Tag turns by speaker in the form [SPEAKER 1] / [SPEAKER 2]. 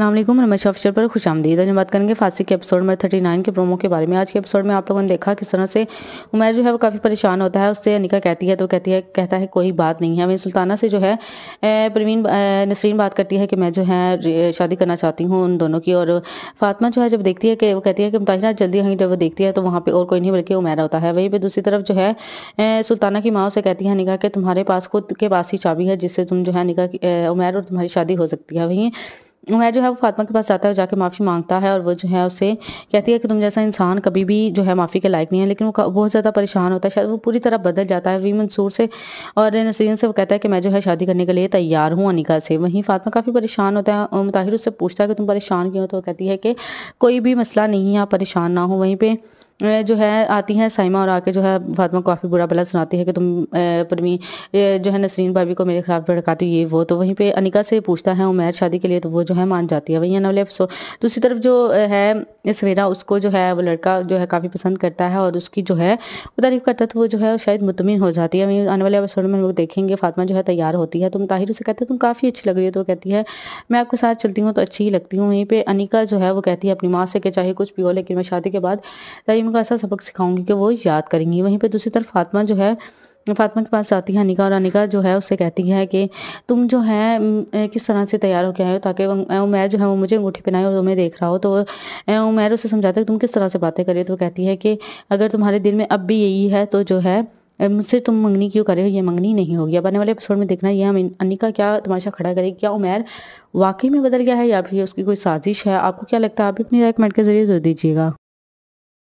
[SPEAKER 1] असलम रमेश अफसर पर खुश आमदीद आज हम बात करेंगे फांसी के एपिसोड में थर्टी नाइन के प्रोमो के बारे में आज के एपिसोड में आप लोगों ने देखा किस तरह से उमैर जो है वो काफ़ी परेशान होता है उससे निका कहती है तो कहती है कहता है कोई बात नहीं है वहीं सुल्ताना से जो है प्रवीण नसरीन बात करती है कि मैं जो है शादी करना चाहती हूँ उन दोनों की और फातमा जो है जब देखती है कि वो कहती है कि मुताहिरा जल्दी हंगी जब वो देखती है तो वहाँ पर और कोई नहीं बल्कि उमैर होता है वहीं पर दूसरी तरफ जो है सुल्ताना की माँ से कहती है अनिका कि तुम्हारे पास खुद के पास ही चाबी है जिससे तुम जो है निका उमैर और तुम्हारी शादी हो सकती है वहीं उमैर जो है वो फातिमा के पास जाता है जाके माफ़ी मांगता है और वो जो है उसे कहती है कि तुम जैसा इंसान कभी भी जो है माफ़ी के लायक नहीं है लेकिन वो बहुत ज़्यादा परेशान होता है शायद वो पूरी तरह बदल जाता है वी मंसूर से और नसरीन से वो कहता है कि मैं जो है शादी करने के लिए तैयार हूँ अनिका से वहीं फातिमा काफ़ी परेशान होता है और मुताहिर उससे पूछता है कि तुम परेशान क्यों हो तो कहती है कि कोई भी मसला नहीं है आप परेशान ना हो वहीं पर जो है आती हैं साइमा और आके जो है फातमा काफ़ी बुरा भला सुनाती है कि तुम परवी जो है नसरीन भाभी को मेरे खिलाफ भड़काती ये वो तो वहीं पे अनिका से पूछता है उमैर शादी के लिए तो वो जो है मान जाती है वहीं अनवल दूसरी तरफ जो है सवेरा उसको जो है वो लड़का जो है काफ़ी पसंद करता है और उसकी जो है वो तारीफ करता है तो वो जो है शायद मुतमिन हो जाती है वहीं आने वाले एपिसोड में लोग देखेंगे फातमा जो है तैयार होती है तुम ताहिर उसे कहते हो तुम काफ़ी अच्छी लग रही हो तो कहती है मैं आपके साथ चलती हूँ तो अच्छी ही लगती हूँ वहीं पर अनिका जो है वो कहती है अपनी माँ से कि चाहे कुछ भी हो लेकिन मैं शादी के बाद उनको ऐसा सबक सिखाऊंगी कि वो याद करेंगी वहीं पर दूसरी तरफ फातमा जो है फातिमा के पास जाती है अनिका और अनिका जो है उससे कहती है कि तुम जो है किस तरह से तैयार होकर आए हो ताकि उमैर जो है वो मुझे अंगूठी पहनाए और तुम्हें देख रहा हो तो उमैर उसे समझाता है तुम किस तरह से बातें करे तो कहती है कि अगर तुम्हारे दिल में अब भी यही है तो जो है मुझसे तुम मंगनी क्यों करे हो ये मंगनी नहीं होगी अब आने वाले एपिसोड में देखना यह हम अनिका क्या तमाशा खड़ा करेगी क्या उमैर वाकई में बदल गया है या फिर उसकी कोई साजिश है आपको क्या लगता है आप अपनी राय कमेंट के जरिए जरूर दीजिएगा